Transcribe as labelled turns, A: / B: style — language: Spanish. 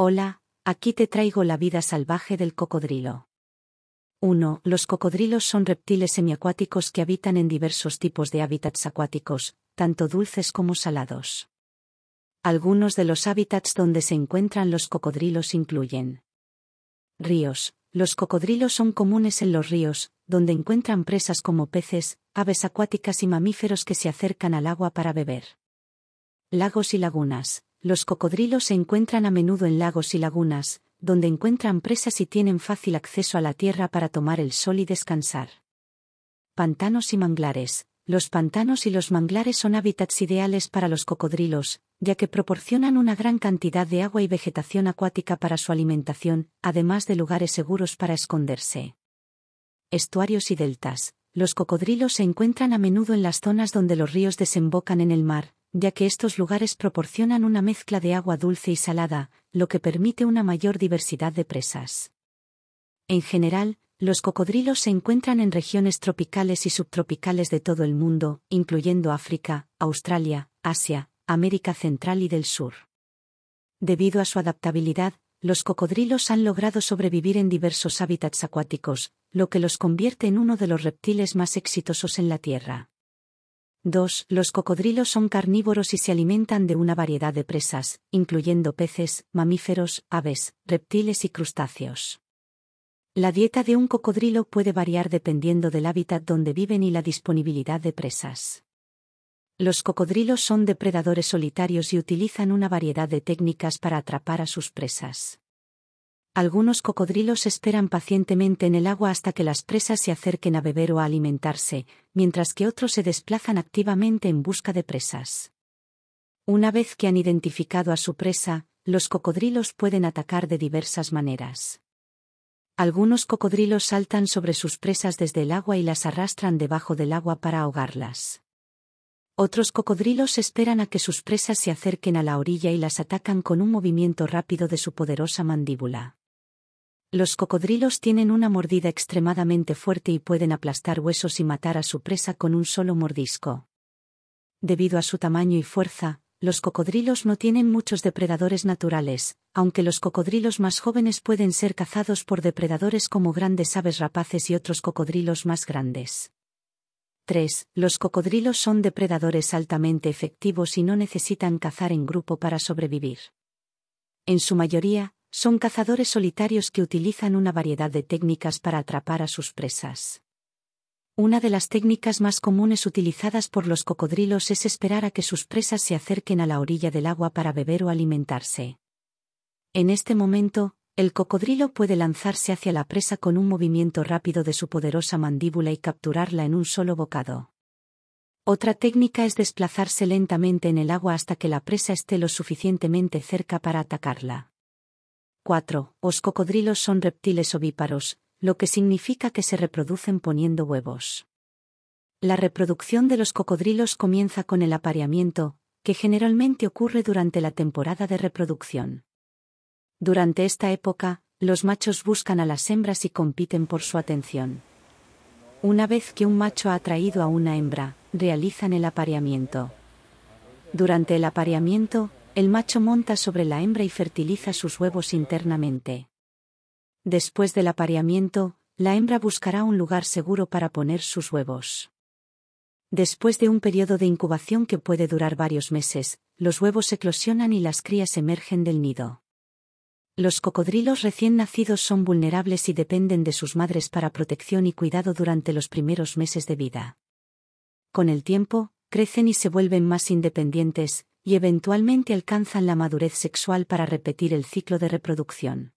A: Hola, aquí te traigo la vida salvaje del cocodrilo. 1. Los cocodrilos son reptiles semiacuáticos que habitan en diversos tipos de hábitats acuáticos, tanto dulces como salados. Algunos de los hábitats donde se encuentran los cocodrilos incluyen ríos. Los cocodrilos son comunes en los ríos, donde encuentran presas como peces, aves acuáticas y mamíferos que se acercan al agua para beber. Lagos y lagunas los cocodrilos se encuentran a menudo en lagos y lagunas, donde encuentran presas y tienen fácil acceso a la tierra para tomar el sol y descansar. Pantanos y manglares. Los pantanos y los manglares son hábitats ideales para los cocodrilos, ya que proporcionan una gran cantidad de agua y vegetación acuática para su alimentación, además de lugares seguros para esconderse. Estuarios y deltas. Los cocodrilos se encuentran a menudo en las zonas donde los ríos desembocan en el mar, ya que estos lugares proporcionan una mezcla de agua dulce y salada, lo que permite una mayor diversidad de presas. En general, los cocodrilos se encuentran en regiones tropicales y subtropicales de todo el mundo, incluyendo África, Australia, Asia, América Central y del Sur. Debido a su adaptabilidad, los cocodrilos han logrado sobrevivir en diversos hábitats acuáticos, lo que los convierte en uno de los reptiles más exitosos en la Tierra. 2. Los cocodrilos son carnívoros y se alimentan de una variedad de presas, incluyendo peces, mamíferos, aves, reptiles y crustáceos. La dieta de un cocodrilo puede variar dependiendo del hábitat donde viven y la disponibilidad de presas. Los cocodrilos son depredadores solitarios y utilizan una variedad de técnicas para atrapar a sus presas. Algunos cocodrilos esperan pacientemente en el agua hasta que las presas se acerquen a beber o a alimentarse, mientras que otros se desplazan activamente en busca de presas. Una vez que han identificado a su presa, los cocodrilos pueden atacar de diversas maneras. Algunos cocodrilos saltan sobre sus presas desde el agua y las arrastran debajo del agua para ahogarlas. Otros cocodrilos esperan a que sus presas se acerquen a la orilla y las atacan con un movimiento rápido de su poderosa mandíbula. Los cocodrilos tienen una mordida extremadamente fuerte y pueden aplastar huesos y matar a su presa con un solo mordisco. Debido a su tamaño y fuerza, los cocodrilos no tienen muchos depredadores naturales, aunque los cocodrilos más jóvenes pueden ser cazados por depredadores como grandes aves rapaces y otros cocodrilos más grandes. 3. Los cocodrilos son depredadores altamente efectivos y no necesitan cazar en grupo para sobrevivir. En su mayoría, son cazadores solitarios que utilizan una variedad de técnicas para atrapar a sus presas. Una de las técnicas más comunes utilizadas por los cocodrilos es esperar a que sus presas se acerquen a la orilla del agua para beber o alimentarse. En este momento, el cocodrilo puede lanzarse hacia la presa con un movimiento rápido de su poderosa mandíbula y capturarla en un solo bocado. Otra técnica es desplazarse lentamente en el agua hasta que la presa esté lo suficientemente cerca para atacarla. 4. Los cocodrilos son reptiles ovíparos, lo que significa que se reproducen poniendo huevos. La reproducción de los cocodrilos comienza con el apareamiento, que generalmente ocurre durante la temporada de reproducción. Durante esta época, los machos buscan a las hembras y compiten por su atención. Una vez que un macho ha atraído a una hembra, realizan el apareamiento. Durante el apareamiento, el macho monta sobre la hembra y fertiliza sus huevos internamente. Después del apareamiento, la hembra buscará un lugar seguro para poner sus huevos. Después de un periodo de incubación que puede durar varios meses, los huevos eclosionan y las crías emergen del nido. Los cocodrilos recién nacidos son vulnerables y dependen de sus madres para protección y cuidado durante los primeros meses de vida. Con el tiempo, crecen y se vuelven más independientes, y eventualmente alcanzan la madurez sexual para repetir el ciclo de reproducción.